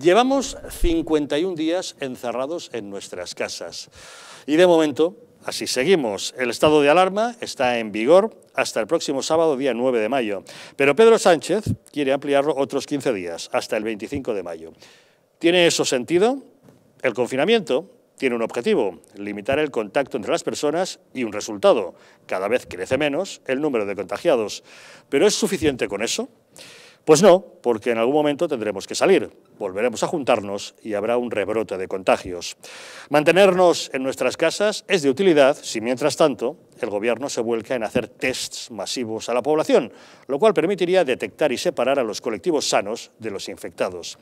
Llevamos 51 días encerrados en nuestras casas y de momento así seguimos. El estado de alarma está en vigor hasta el próximo sábado, día 9 de mayo, pero Pedro Sánchez quiere ampliarlo otros 15 días, hasta el 25 de mayo. ¿Tiene eso sentido? El confinamiento tiene un objetivo, limitar el contacto entre las personas y un resultado. Cada vez crece menos el número de contagiados. ¿Pero es suficiente con eso? Pues no, porque en algún momento tendremos que salir, volveremos a juntarnos y habrá un rebrote de contagios. Mantenernos en nuestras casas es de utilidad si, mientras tanto, el Gobierno se vuelca en hacer tests masivos a la población, lo cual permitiría detectar y separar a los colectivos sanos de los infectados.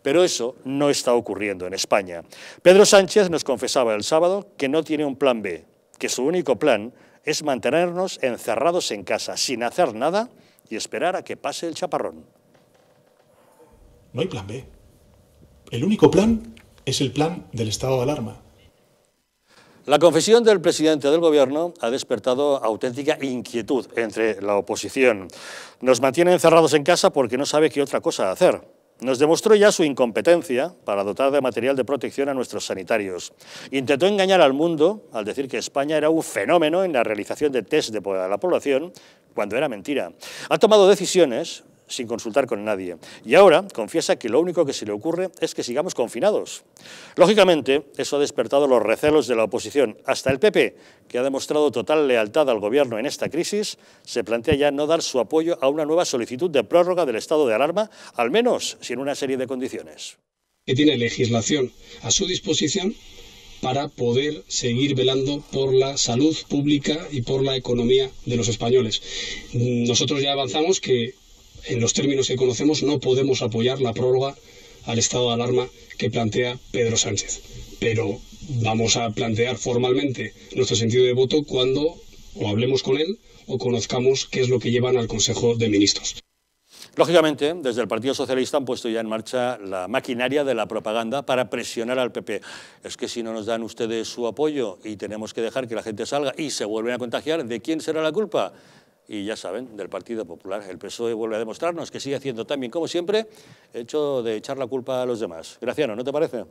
Pero eso no está ocurriendo en España. Pedro Sánchez nos confesaba el sábado que no tiene un plan B, que su único plan es mantenernos encerrados en casa sin hacer nada y esperar a que pase el chaparrón. No hay plan B. El único plan es el plan del estado de alarma. La confesión del presidente del Gobierno ha despertado auténtica inquietud entre la oposición. Nos mantiene encerrados en casa porque no sabe qué otra cosa hacer. Nos demostró ya su incompetencia para dotar de material de protección a nuestros sanitarios. Intentó engañar al mundo al decir que España era un fenómeno en la realización de test de la población, cuando era mentira. Ha tomado decisiones sin consultar con nadie. Y ahora confiesa que lo único que se le ocurre es que sigamos confinados. Lógicamente, eso ha despertado los recelos de la oposición. Hasta el PP, que ha demostrado total lealtad al gobierno en esta crisis, se plantea ya no dar su apoyo a una nueva solicitud de prórroga del estado de alarma, al menos sin una serie de condiciones. Que tiene legislación a su disposición para poder seguir velando por la salud pública y por la economía de los españoles. Nosotros ya avanzamos que en los términos que conocemos, no podemos apoyar la prórroga al estado de alarma que plantea Pedro Sánchez. Pero vamos a plantear formalmente nuestro sentido de voto cuando o hablemos con él o conozcamos qué es lo que llevan al Consejo de Ministros. Lógicamente, desde el Partido Socialista han puesto ya en marcha la maquinaria de la propaganda para presionar al PP. Es que si no nos dan ustedes su apoyo y tenemos que dejar que la gente salga y se vuelven a contagiar, ¿de quién será la culpa? y ya saben, del Partido Popular. El PSOE vuelve a demostrarnos que sigue haciendo también, como siempre, hecho de echar la culpa a los demás. Graciano, ¿no te parece?